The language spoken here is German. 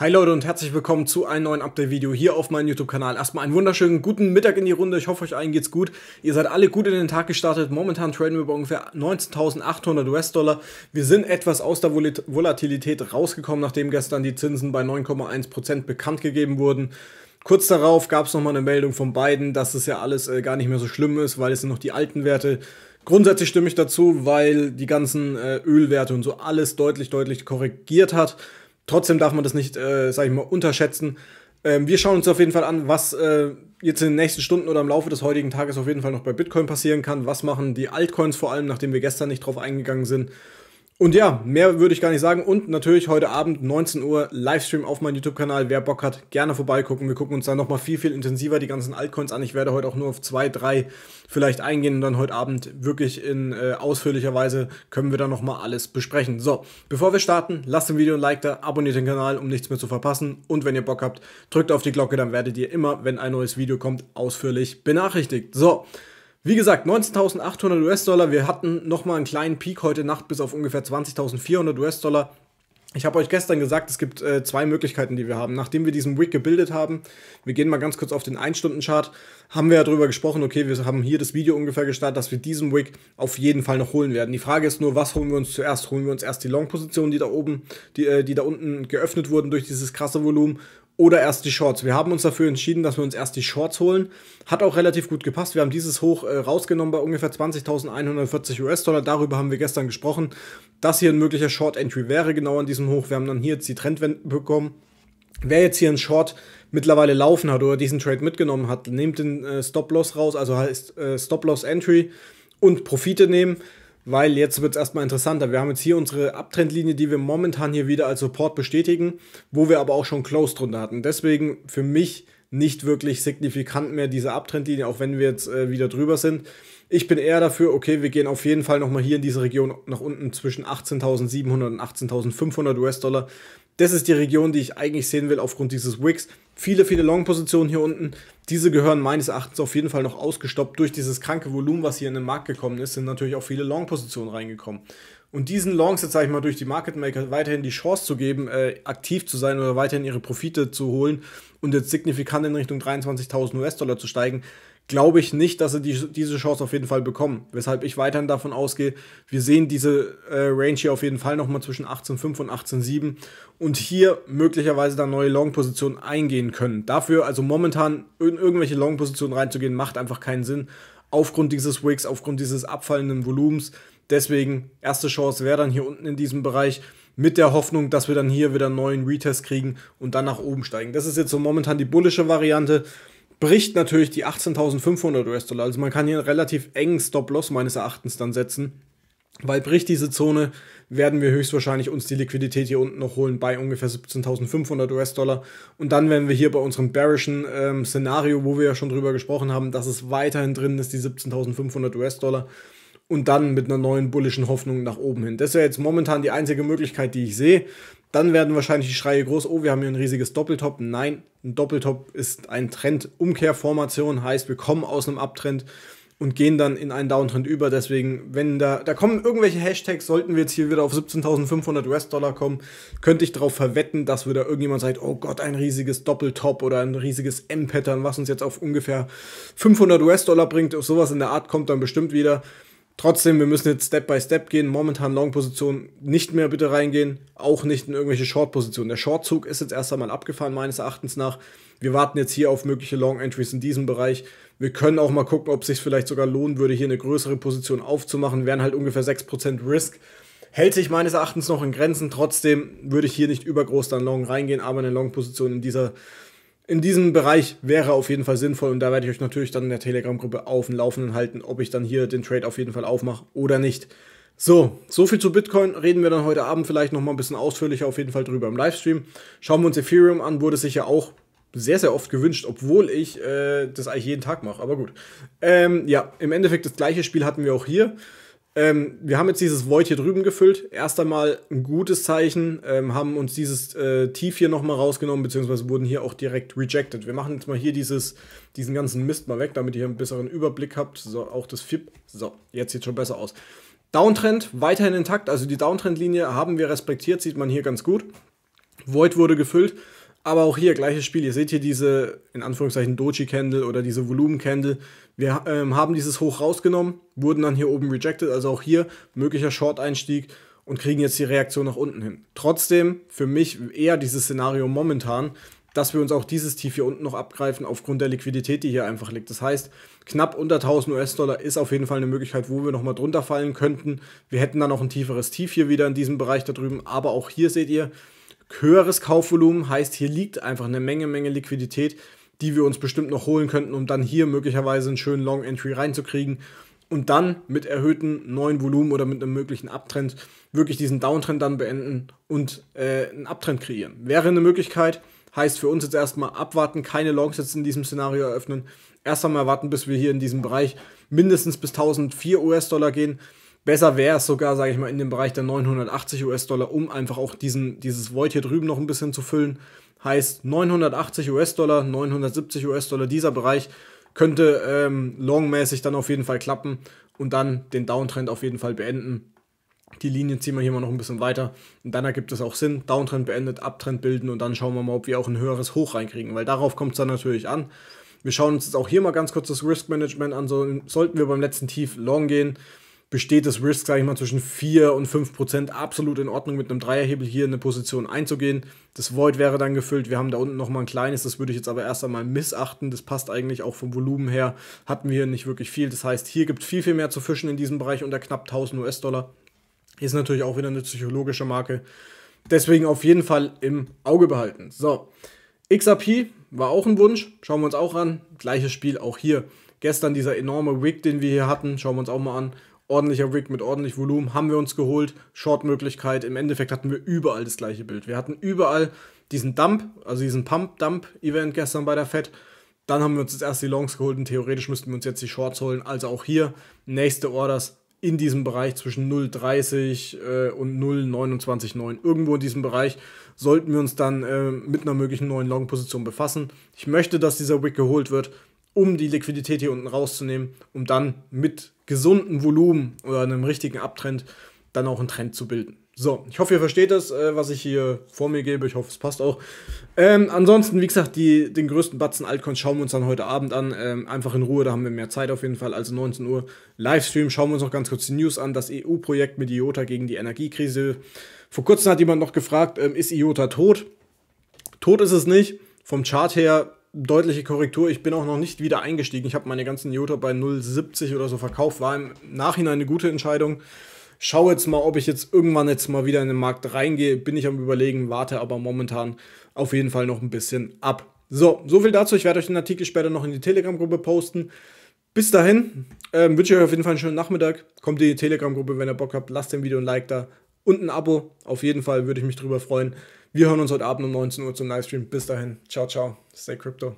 Hi Leute und herzlich willkommen zu einem neuen Update-Video hier auf meinem YouTube-Kanal. Erstmal einen wunderschönen guten Mittag in die Runde. Ich hoffe, euch allen geht's gut. Ihr seid alle gut in den Tag gestartet. Momentan traden wir bei ungefähr 19.800 US-Dollar. Wir sind etwas aus der Volatilität rausgekommen, nachdem gestern die Zinsen bei 9,1% bekannt gegeben wurden. Kurz darauf gab es nochmal eine Meldung von beiden, dass es ja alles äh, gar nicht mehr so schlimm ist, weil es sind noch die alten Werte. Grundsätzlich stimme ich dazu, weil die ganzen äh, Ölwerte und so alles deutlich, deutlich korrigiert hat. Trotzdem darf man das nicht, äh, sag ich mal, unterschätzen. Ähm, wir schauen uns auf jeden Fall an, was äh, jetzt in den nächsten Stunden oder im Laufe des heutigen Tages auf jeden Fall noch bei Bitcoin passieren kann. Was machen die Altcoins vor allem, nachdem wir gestern nicht drauf eingegangen sind. Und ja, mehr würde ich gar nicht sagen. Und natürlich heute Abend 19 Uhr Livestream auf meinem YouTube-Kanal. Wer Bock hat, gerne vorbeigucken. Wir gucken uns dann nochmal viel, viel intensiver die ganzen Altcoins an. Ich werde heute auch nur auf zwei, drei vielleicht eingehen und dann heute Abend wirklich in äh, ausführlicher Weise können wir dann nochmal alles besprechen. So, bevor wir starten, lasst dem Video ein Like da, abonniert den Kanal, um nichts mehr zu verpassen. Und wenn ihr Bock habt, drückt auf die Glocke, dann werdet ihr immer, wenn ein neues Video kommt, ausführlich benachrichtigt. So. Wie gesagt, 19.800 US-Dollar. Wir hatten nochmal einen kleinen Peak heute Nacht bis auf ungefähr 20.400 US-Dollar. Ich habe euch gestern gesagt, es gibt äh, zwei Möglichkeiten, die wir haben. Nachdem wir diesen Wick gebildet haben, wir gehen mal ganz kurz auf den 1-Stunden-Chart, haben wir ja darüber gesprochen, okay, wir haben hier das Video ungefähr gestartet, dass wir diesen Wick auf jeden Fall noch holen werden. Die Frage ist nur, was holen wir uns zuerst? Holen wir uns erst die Long-Positionen, die da oben, die, äh, die da unten geöffnet wurden durch dieses krasse Volumen oder erst die Shorts. Wir haben uns dafür entschieden, dass wir uns erst die Shorts holen. Hat auch relativ gut gepasst. Wir haben dieses Hoch äh, rausgenommen bei ungefähr 20.140 US-Dollar. Darüber haben wir gestern gesprochen. Das hier ein möglicher Short-Entry wäre genau an diesem Hoch. Wir haben dann hier jetzt die Trendwende bekommen. Wer jetzt hier einen Short mittlerweile laufen hat oder diesen Trade mitgenommen hat, nehmt den äh, Stop-Loss raus, also heißt äh, Stop-Loss-Entry und Profite nehmen weil jetzt wird es erstmal interessanter. Wir haben jetzt hier unsere Abtrendlinie, die wir momentan hier wieder als Support bestätigen, wo wir aber auch schon Close drunter hatten. Deswegen für mich nicht wirklich signifikant mehr diese Abtrendlinie, auch wenn wir jetzt äh, wieder drüber sind. Ich bin eher dafür, okay, wir gehen auf jeden Fall nochmal hier in diese Region nach unten zwischen 18.700 und 18.500 US-Dollar. Das ist die Region, die ich eigentlich sehen will aufgrund dieses Wicks. Viele, viele Long-Positionen hier unten. Diese gehören meines Erachtens auf jeden Fall noch ausgestoppt. Durch dieses kranke Volumen, was hier in den Markt gekommen ist, sind natürlich auch viele Long-Positionen reingekommen. Und diesen Longs jetzt, sage ich mal, durch die Market Maker weiterhin die Chance zu geben, äh, aktiv zu sein oder weiterhin ihre Profite zu holen und jetzt signifikant in Richtung 23.000 US-Dollar zu steigen, glaube ich nicht, dass sie die, diese Chance auf jeden Fall bekommen. Weshalb ich weiterhin davon ausgehe, wir sehen diese äh, Range hier auf jeden Fall nochmal zwischen 18,5 und 18,7 und hier möglicherweise dann neue Long-Positionen eingehen können. Dafür, also momentan in irgendwelche Long-Positionen reinzugehen, macht einfach keinen Sinn. Aufgrund dieses Wicks, aufgrund dieses abfallenden Volumens. Deswegen, erste Chance wäre dann hier unten in diesem Bereich mit der Hoffnung, dass wir dann hier wieder einen neuen Retest kriegen und dann nach oben steigen. Das ist jetzt so momentan die bullische Variante bricht natürlich die 18.500 US-Dollar. Also man kann hier einen relativ engen Stop-Loss meines Erachtens dann setzen. Weil bricht diese Zone, werden wir höchstwahrscheinlich uns die Liquidität hier unten noch holen bei ungefähr 17.500 US-Dollar. Und dann werden wir hier bei unserem bearischen ähm, Szenario, wo wir ja schon drüber gesprochen haben, dass es weiterhin drin ist, die 17.500 US-Dollar und dann mit einer neuen bullischen Hoffnung nach oben hin. Das wäre jetzt momentan die einzige Möglichkeit, die ich sehe. Dann werden wahrscheinlich die Schreie groß, oh, wir haben hier ein riesiges Doppeltop. Nein, ein Doppeltop ist ein Trend. Umkehrformation heißt, wir kommen aus einem Abtrend und gehen dann in einen Downtrend über. Deswegen, wenn da, da kommen irgendwelche Hashtags, sollten wir jetzt hier wieder auf 17.500 US-Dollar kommen, könnte ich darauf verwetten, dass wieder irgendjemand sagt, oh Gott, ein riesiges Doppeltop oder ein riesiges M-Pattern, was uns jetzt auf ungefähr 500 US-Dollar bringt. Auf sowas in der Art kommt dann bestimmt wieder. Trotzdem, wir müssen jetzt Step by Step gehen. Momentan Long-Position nicht mehr bitte reingehen, auch nicht in irgendwelche Short-Positionen. Der Short-Zug ist jetzt erst einmal abgefahren, meines Erachtens nach. Wir warten jetzt hier auf mögliche Long-Entries in diesem Bereich. Wir können auch mal gucken, ob es sich vielleicht sogar lohnen würde, hier eine größere Position aufzumachen. Wären halt ungefähr 6% Risk. Hält sich meines Erachtens noch in Grenzen. Trotzdem würde ich hier nicht übergroß dann Long reingehen, aber eine Long-Position in dieser in diesem Bereich wäre auf jeden Fall sinnvoll und da werde ich euch natürlich dann in der Telegram-Gruppe auf dem Laufenden halten, ob ich dann hier den Trade auf jeden Fall aufmache oder nicht. So, so viel zu Bitcoin. Reden wir dann heute Abend vielleicht nochmal ein bisschen ausführlicher auf jeden Fall drüber im Livestream. Schauen wir uns Ethereum an, wurde sicher auch sehr, sehr oft gewünscht, obwohl ich äh, das eigentlich jeden Tag mache, aber gut. Ähm, ja, im Endeffekt das gleiche Spiel hatten wir auch hier. Ähm, wir haben jetzt dieses Void hier drüben gefüllt. Erst einmal ein gutes Zeichen, ähm, haben uns dieses äh, Tief hier nochmal rausgenommen, beziehungsweise wurden hier auch direkt rejected. Wir machen jetzt mal hier dieses, diesen ganzen Mist mal weg, damit ihr einen besseren Überblick habt. So, auch das FIP. So, jetzt sieht schon besser aus. Downtrend weiterhin intakt, also die Downtrend-Linie haben wir respektiert, sieht man hier ganz gut. Void wurde gefüllt. Aber auch hier gleiches Spiel. Ihr seht hier diese, in Anführungszeichen, Doji-Candle oder diese Volumen-Candle. Wir ähm, haben dieses hoch rausgenommen, wurden dann hier oben rejected. Also auch hier möglicher Short-Einstieg und kriegen jetzt die Reaktion nach unten hin. Trotzdem für mich eher dieses Szenario momentan, dass wir uns auch dieses Tief hier unten noch abgreifen aufgrund der Liquidität, die hier einfach liegt. Das heißt, knapp unter 1000 US-Dollar ist auf jeden Fall eine Möglichkeit, wo wir nochmal drunter fallen könnten. Wir hätten dann noch ein tieferes Tief hier wieder in diesem Bereich da drüben. Aber auch hier seht ihr, Höheres Kaufvolumen heißt, hier liegt einfach eine Menge, Menge Liquidität, die wir uns bestimmt noch holen könnten, um dann hier möglicherweise einen schönen Long Entry reinzukriegen und dann mit erhöhten neuen Volumen oder mit einem möglichen Abtrend wirklich diesen Downtrend dann beenden und äh, einen Abtrend kreieren. Wäre eine Möglichkeit, heißt für uns jetzt erstmal abwarten, keine Longs jetzt in diesem Szenario eröffnen, erst einmal warten, bis wir hier in diesem Bereich mindestens bis 1004 US-Dollar gehen Besser wäre es sogar, sage ich mal, in dem Bereich der 980 US-Dollar, um einfach auch diesen, dieses Void hier drüben noch ein bisschen zu füllen. Heißt 980 US-Dollar, 970 US-Dollar, dieser Bereich könnte ähm, longmäßig dann auf jeden Fall klappen und dann den Downtrend auf jeden Fall beenden. Die Linie ziehen wir hier mal noch ein bisschen weiter und dann ergibt es auch Sinn. Downtrend beendet, Abtrend bilden und dann schauen wir mal, ob wir auch ein höheres Hoch reinkriegen, weil darauf kommt es dann natürlich an. Wir schauen uns jetzt auch hier mal ganz kurz das Risk Management an. So, sollten wir beim letzten Tief long gehen, besteht das Risk, sage ich mal, zwischen 4 und 5 Prozent absolut in Ordnung, mit einem Dreierhebel hier in eine Position einzugehen. Das Void wäre dann gefüllt. Wir haben da unten nochmal ein kleines, das würde ich jetzt aber erst einmal missachten. Das passt eigentlich auch vom Volumen her. Hatten wir hier nicht wirklich viel. Das heißt, hier gibt es viel, viel mehr zu fischen in diesem Bereich unter knapp 1000 US-Dollar. Ist natürlich auch wieder eine psychologische Marke. Deswegen auf jeden Fall im Auge behalten. So, XRP war auch ein Wunsch. Schauen wir uns auch an. Gleiches Spiel auch hier. Gestern dieser enorme Wig, den wir hier hatten, schauen wir uns auch mal an ordentlicher Rig mit ordentlich Volumen, haben wir uns geholt, Short-Möglichkeit, im Endeffekt hatten wir überall das gleiche Bild. Wir hatten überall diesen Dump, also diesen Pump-Dump-Event gestern bei der FED, dann haben wir uns jetzt erst die Longs geholt und theoretisch müssten wir uns jetzt die Shorts holen, also auch hier nächste Orders in diesem Bereich zwischen 0,30 äh, und 0,29,9. Irgendwo in diesem Bereich sollten wir uns dann äh, mit einer möglichen neuen Long-Position befassen. Ich möchte, dass dieser Wick geholt wird um die Liquidität hier unten rauszunehmen, um dann mit gesundem Volumen oder einem richtigen Abtrend dann auch einen Trend zu bilden. So, ich hoffe, ihr versteht das, äh, was ich hier vor mir gebe. Ich hoffe, es passt auch. Ähm, ansonsten, wie gesagt, die, den größten Batzen Altcoins schauen wir uns dann heute Abend an. Ähm, einfach in Ruhe, da haben wir mehr Zeit auf jeden Fall. Also 19 Uhr Livestream. Schauen wir uns noch ganz kurz die News an. Das EU-Projekt mit IOTA gegen die Energiekrise. Vor kurzem hat jemand noch gefragt, ähm, ist IOTA tot? Tot ist es nicht. Vom Chart her deutliche Korrektur. Ich bin auch noch nicht wieder eingestiegen. Ich habe meine ganzen Jota bei 0,70 oder so verkauft. War im Nachhinein eine gute Entscheidung. Schau jetzt mal, ob ich jetzt irgendwann jetzt mal wieder in den Markt reingehe. Bin ich am Überlegen, warte aber momentan auf jeden Fall noch ein bisschen ab. So, so viel dazu. Ich werde euch den Artikel später noch in die Telegram-Gruppe posten. Bis dahin ähm, wünsche ich euch auf jeden Fall einen schönen Nachmittag. Kommt in die Telegram-Gruppe, wenn ihr Bock habt. Lasst dem Video ein Like da und ein Abo. Auf jeden Fall würde ich mich darüber freuen. Wir hören uns heute Abend um 19 Uhr zum Livestream. Bis dahin. Ciao, ciao. Stay Crypto.